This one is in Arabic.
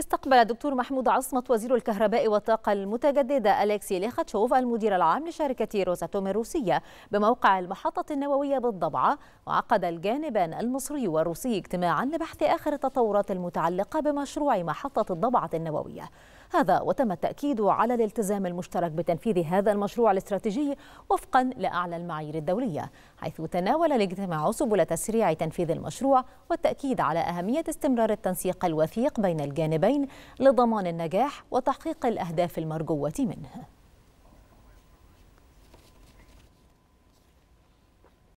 استقبل الدكتور محمود عصمت وزير الكهرباء والطاقة المتجددة أليكسي ليخاتشوف المدير العام لشركة روزاتوم الروسية بموقع المحطة النووية بالضبعة وعقد الجانبان المصري والروسي اجتماعا لبحث آخر التطورات المتعلقة بمشروع محطة الضبعة النووية هذا وتم التأكيد على الالتزام المشترك بتنفيذ هذا المشروع الاستراتيجي وفقا لأعلى المعايير الدولية حيث تناول الاجتماع سبل تسريع تنفيذ المشروع والتأكيد على أهمية استمرار التنسيق الوثيق بين الجانبين لضمان النجاح وتحقيق الأهداف المرجوة منه